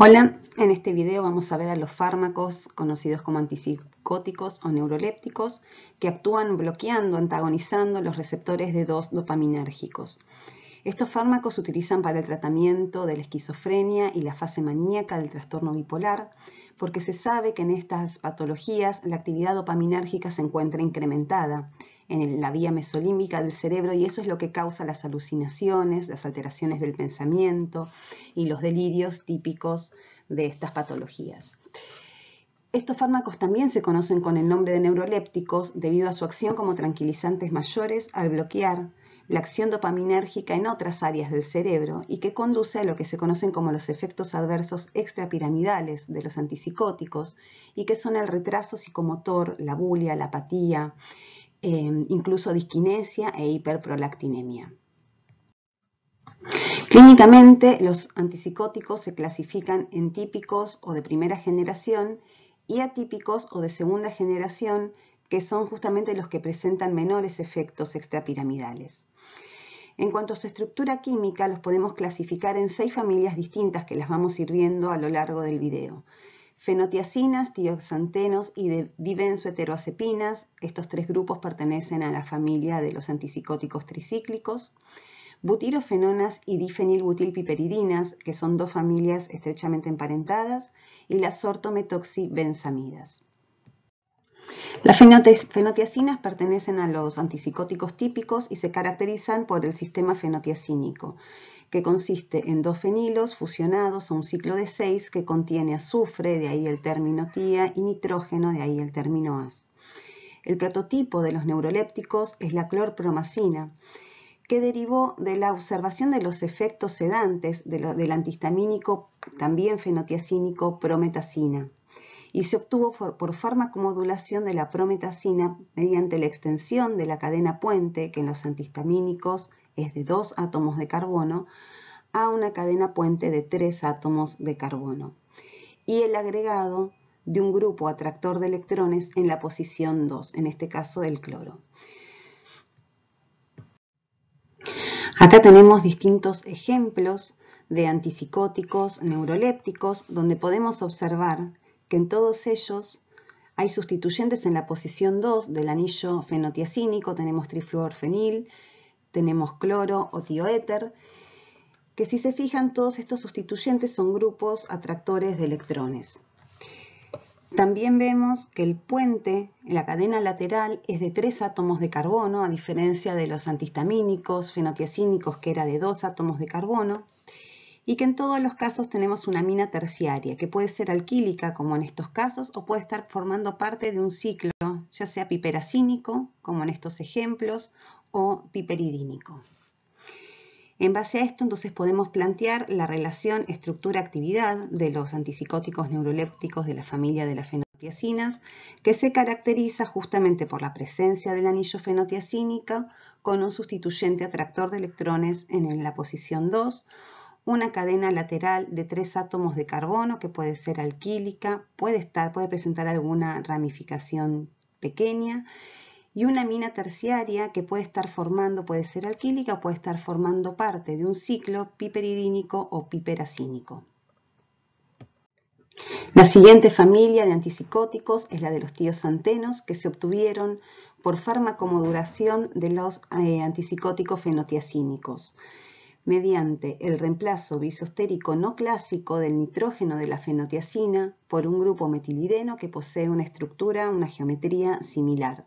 Hola, en este video vamos a ver a los fármacos conocidos como antipsicóticos o neurolépticos que actúan bloqueando, antagonizando los receptores de dos dopaminérgicos Estos fármacos se utilizan para el tratamiento de la esquizofrenia y la fase maníaca del trastorno bipolar, porque se sabe que en estas patologías la actividad dopaminérgica se encuentra incrementada en la vía mesolímbica del cerebro y eso es lo que causa las alucinaciones, las alteraciones del pensamiento y los delirios típicos de estas patologías. Estos fármacos también se conocen con el nombre de neurolépticos debido a su acción como tranquilizantes mayores al bloquear la acción dopaminérgica en otras áreas del cerebro y que conduce a lo que se conocen como los efectos adversos extrapiramidales de los antipsicóticos y que son el retraso psicomotor, la bulia, la apatía, eh, incluso disquinesia e hiperprolactinemia. Clínicamente, los antipsicóticos se clasifican en típicos o de primera generación y atípicos o de segunda generación, que son justamente los que presentan menores efectos extrapiramidales. En cuanto a su estructura química, los podemos clasificar en seis familias distintas que las vamos ir viendo a lo largo del video. Fenotiacinas, tioxantenos y dibenzoheteroazepinas, estos tres grupos pertenecen a la familia de los antipsicóticos tricíclicos. Butirofenonas y difenilbutilpiperidinas, que son dos familias estrechamente emparentadas, y las ortometoxibenzamidas. Las fenotiacinas pertenecen a los antipsicóticos típicos y se caracterizan por el sistema fenotiacínico, que consiste en dos fenilos fusionados a un ciclo de seis que contiene azufre, de ahí el término TIA, y nitrógeno, de ahí el término as. El prototipo de los neurolépticos es la clorpromacina, que derivó de la observación de los efectos sedantes del antihistamínico, también fenotiacínico, prometacina y se obtuvo por, farmacomodulación de la prometacina mediante la extensión de la cadena puente, que en los antihistamínicos es de dos átomos de carbono, a una cadena puente de tres átomos de carbono y el agregado de un grupo atractor de electrones en la posición 2, en este caso del cloro. Acá tenemos distintos ejemplos de antipsicóticos neurolépticos donde podemos observar que en todos ellos hay sustituyentes en la posición 2 del anillo fenotiacínico, tenemos trifluorfenil, tenemos cloro o tioéter, que si se fijan todos estos sustituyentes son grupos atractores de electrones. También vemos que el puente, en la cadena lateral, es de tres átomos de carbono, a diferencia de los antihistamínicos, fenotiacínicos, que era de 2 átomos de carbono y que en todos los casos tenemos una mina terciaria, que puede ser alquílica, como en estos casos, o puede estar formando parte de un ciclo, ya sea piperacínico, como en estos ejemplos, o piperidínico. En base a esto, entonces podemos plantear la relación estructura-actividad de los antipsicóticos neurolépticos de la familia de las fenotiacinas, que se caracteriza justamente por la presencia del anillo fenotiacínico con un sustituyente atractor de electrones en la posición 2 una cadena lateral de tres átomos de carbono que puede ser alquílica, puede estar, puede presentar alguna ramificación pequeña y una mina terciaria que puede estar formando, puede ser alquílica o puede estar formando parte de un ciclo piperidínico o piperacínico. La siguiente familia de antipsicóticos es la de los antenos que se obtuvieron por fármaco-moduración de los eh, antipsicóticos fenotiacínicos mediante el reemplazo bisostérico no clásico del nitrógeno de la fenotiacina por un grupo metilideno que posee una estructura, una geometría similar.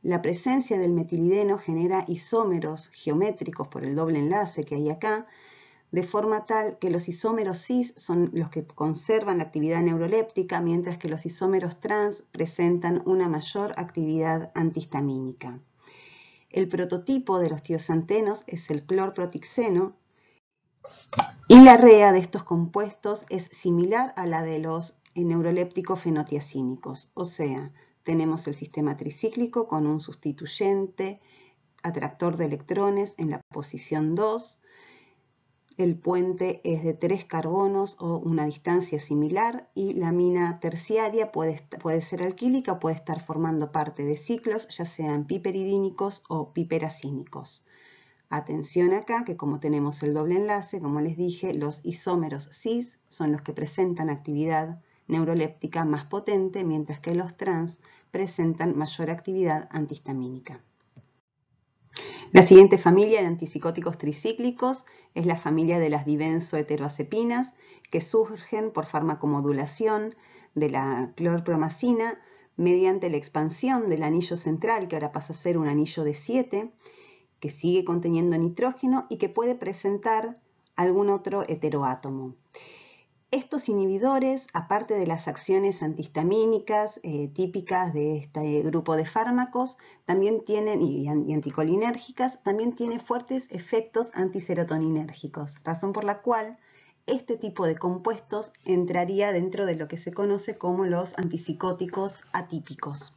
La presencia del metilideno genera isómeros geométricos por el doble enlace que hay acá, de forma tal que los isómeros cis son los que conservan la actividad neuroléptica, mientras que los isómeros trans presentan una mayor actividad antihistamínica. El prototipo de los tiosantenos es el clorprotixeno y la rea de estos compuestos es similar a la de los neurolépticos fenotiacínicos, o sea, tenemos el sistema tricíclico con un sustituyente atractor de electrones en la posición 2, el puente es de tres carbonos o una distancia similar y la mina terciaria puede, ser alquílica, puede estar formando parte de ciclos, ya sean piperidínicos o piperacínicos. Atención acá que como tenemos el doble enlace, como les dije, los isómeros cis son los que presentan actividad neuroléptica más potente, mientras que los trans presentan mayor actividad antihistamínica. La siguiente familia de antipsicóticos tricíclicos es la familia de las dibenzoheteroacepinas que surgen por farmacomodulación de la clorpromacina mediante la expansión del anillo central, que ahora pasa a ser un anillo de 7, que sigue conteniendo nitrógeno y que puede presentar algún otro heteroátomo. Estos inhibidores, aparte de las acciones antihistamínicas eh, típicas de este grupo de fármacos, también tienen, y, anticolinérgicas, también tienen fuertes efectos antiserotoninérgicos, razón por la cual este tipo de compuestos entraría dentro de lo que se conoce como los antipsicóticos atípicos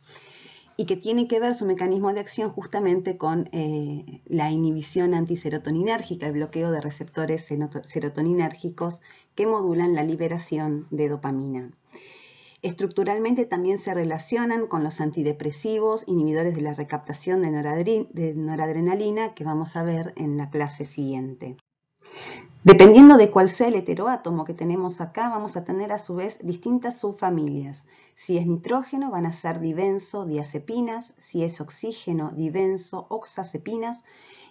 y que tiene que ver su mecanismo de acción justamente con eh, la inhibición antiserotoninérgica, el bloqueo de receptores serotoninérgicos que modulan la liberación de dopamina. Estructuralmente también se relacionan con los antidepresivos, inhibidores de la recaptación de, noradrenalina, que vamos a ver en la clase siguiente. Dependiendo de cuál sea el heteroátomo que tenemos acá, vamos a tener a su vez distintas subfamilias. Si es nitrógeno, van a ser dibenso, diazepinas. Si es oxígeno, dibenso, oxazepinas.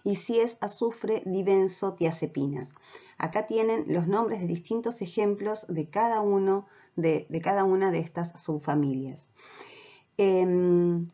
Y si es azufre, dibenso, tiazepinas. Acá tienen los nombres de distintos ejemplos de cada, uno de, cada una de estas subfamilias. Em,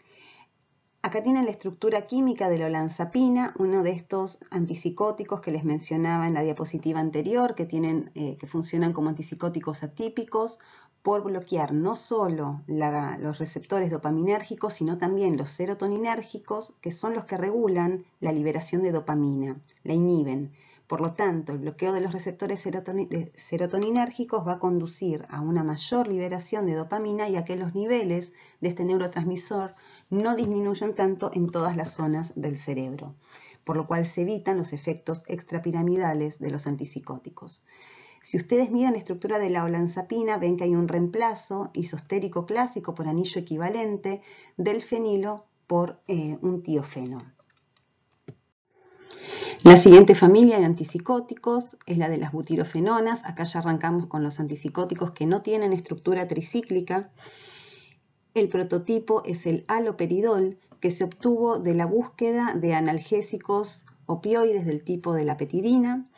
Acá tienen la estructura química de la olanzapina, uno de estos antipsicóticos que les mencionaba en la diapositiva anterior, que, tienen, eh, que funcionan como antipsicóticos atípicos por bloquear no solo los receptores dopaminérgicos, sino también los serotoninérgicos, que son los que regulan la liberación de dopamina, la inhiben. Por lo tanto, el bloqueo de los receptores serotoninérgicos va a conducir a una mayor liberación de dopamina y a que los niveles de este neurotransmisor no disminuyan tanto en todas las zonas del cerebro, por lo cual se evitan los efectos extrapiramidales de los antipsicóticos. Si ustedes miran la estructura de la olanzapina, ven que hay un reemplazo isostérico clásico por anillo equivalente del fenilo por eh, un tiofeno. La siguiente familia de antipsicóticos es la de las butirofenonas. Acá ya arrancamos con los antipsicóticos que no tienen estructura tricíclica. El prototipo es el aloperidol que se obtuvo de la búsqueda de analgésicos opioides del tipo de la petidina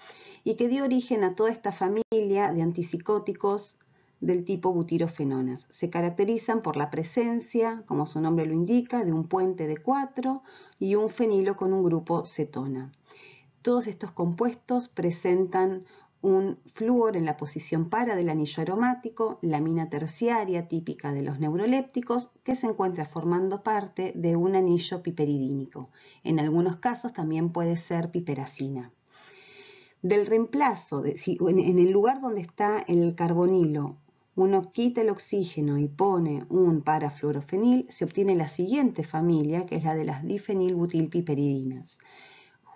y que dio origen a toda esta familia de antipsicóticos del tipo butirofenonas. Se caracterizan por la presencia, como su nombre lo indica, de un puente de cuatro y un fenilo con un grupo cetona. Todos estos compuestos presentan un flúor en la posición para del anillo aromático, lamina terciaria típica de los neurolépticos, que se encuentra formando parte de un anillo piperidínico. En algunos casos también puede ser piperacina. Del reemplazo, en, en el lugar donde está el carbonilo, uno quita el oxígeno y pone un parafluorofenil, se obtiene la siguiente familia, que es la de las difenilbutilpiperidinas.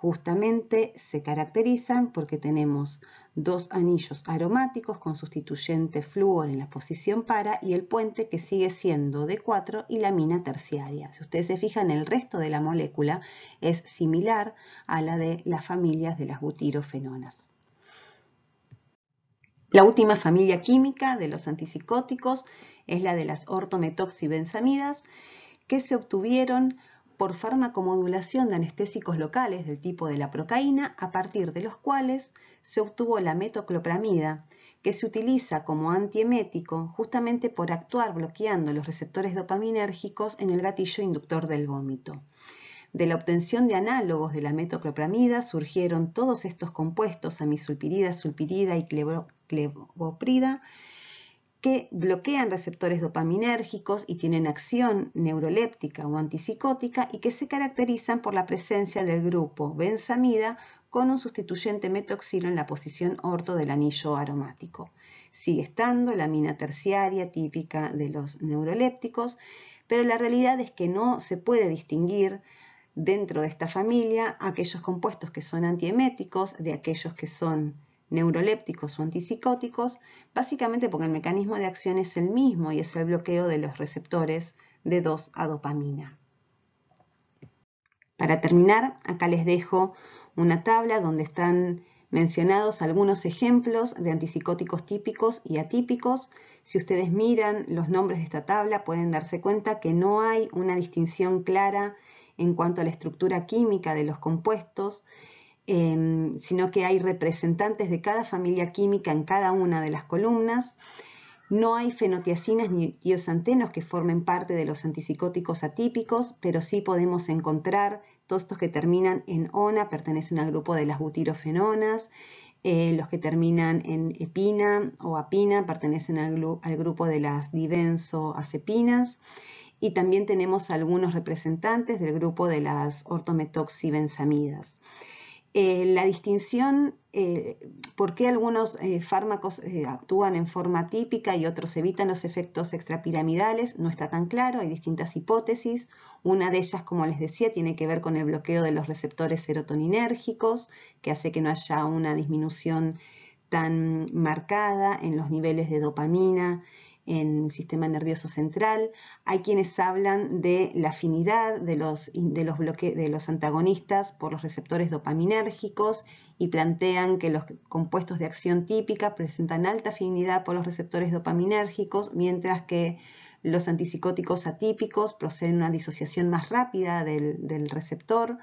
Justamente se caracterizan porque tenemos dos anillos aromáticos con sustituyente flúor en la posición para y el puente que sigue siendo D4 y la mina terciaria. Si ustedes se fijan, el resto de la molécula es similar a la de las familias de las butirofenonas. La última familia química de los antipsicóticos es la de las ortometoxibenzamidas que se obtuvieron por farmacomodulación de anestésicos locales del tipo de la procaína, a partir de los cuales se obtuvo la metoclopramida, que se utiliza como antiemético justamente por actuar bloqueando los receptores dopaminérgicos en el gatillo inductor del vómito. De la obtención de análogos de la metoclopramida surgieron todos estos compuestos, amisulpirida, sulpirida y clevoprida, que bloquean receptores dopaminérgicos y tienen acción neuroléptica o antipsicótica y que se caracterizan por la presencia del grupo benzamida con un sustituyente metoxilo en la posición orto del anillo aromático. Sigue estando la mina terciaria típica de los neurolépticos, pero la realidad es que no se puede distinguir dentro de esta familia aquellos compuestos que son antieméticos de aquellos que son neurolépticos o antipsicóticos, básicamente porque el mecanismo de acción es el mismo y es el bloqueo de los receptores de 2 a dopamina. Para terminar, acá les dejo una tabla donde están mencionados algunos ejemplos de antipsicóticos típicos y atípicos. Si ustedes miran los nombres de esta tabla pueden darse cuenta que no hay una distinción clara en cuanto a la estructura química de los compuestos Em, sino que hay representantes de cada familia química en cada una de las columnas. No hay fenotiacinas ni tiosantenos que formen parte de los antipsicóticos atípicos, pero sí podemos encontrar todos estos que terminan en ona, pertenecen al grupo de las butirofenonas, eh, los que terminan en epina o apina pertenecen al, grupo de las dibenzoazepinas y también tenemos algunos representantes del grupo de las ortometoxibenzamidas. Eh, la distinción, eh, por qué algunos eh, fármacos actúan en forma típica y otros evitan los efectos extrapiramidales, no está tan claro, hay distintas hipótesis. Una de ellas, como les decía, tiene que ver con el bloqueo de los receptores serotoninérgicos, que hace que no haya una disminución tan marcada en los niveles de dopamina en el sistema nervioso central. Hay quienes hablan de la afinidad de los, de los, de los antagonistas por los receptores dopaminérgicos y plantean que los compuestos de acción típica presentan alta afinidad por los receptores dopaminérgicos, mientras que los antipsicóticos atípicos proceden una disociación más rápida del, del receptor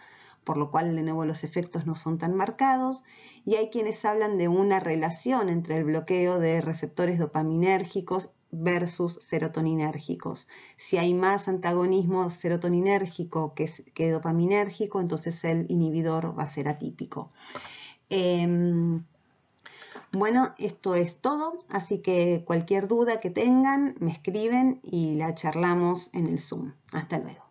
por lo cual de nuevo los efectos no son tan marcados, y hay quienes hablan de una relación entre el bloqueo de receptores dopaminérgicos versus serotoninérgicos. Si hay más antagonismo serotoninérgico que, dopaminérgico, entonces el inhibidor va a ser atípico. Em, bueno, esto es todo, así que cualquier duda que tengan, me escriben y la charlamos en el Zoom. Hasta luego.